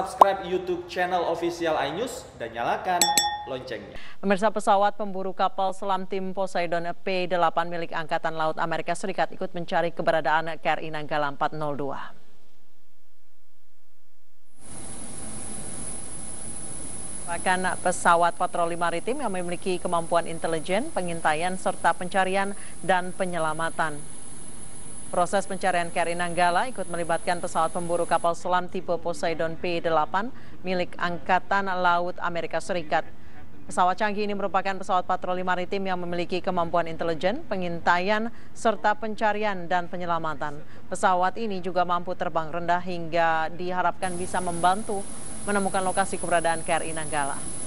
subscribe YouTube channel official iNews dan nyalakan loncengnya. Pemirsa pesawat pemburu kapal selam tim Poseidon P-8 milik Angkatan Laut Amerika Serikat ikut mencari keberadaan KRI Nanggala 402. Bahkan pesawat patroli maritim yang memiliki kemampuan intelijen, pengintaian, serta pencarian dan penyelamatan. Proses pencarian KRI Nanggala ikut melibatkan pesawat pemburu kapal selam tipe Poseidon P-8 milik Angkatan Laut Amerika Serikat. Pesawat canggih ini merupakan pesawat patroli maritim yang memiliki kemampuan intelijen, pengintaian, serta pencarian dan penyelamatan. Pesawat ini juga mampu terbang rendah hingga diharapkan bisa membantu menemukan lokasi keberadaan KRI Nanggala.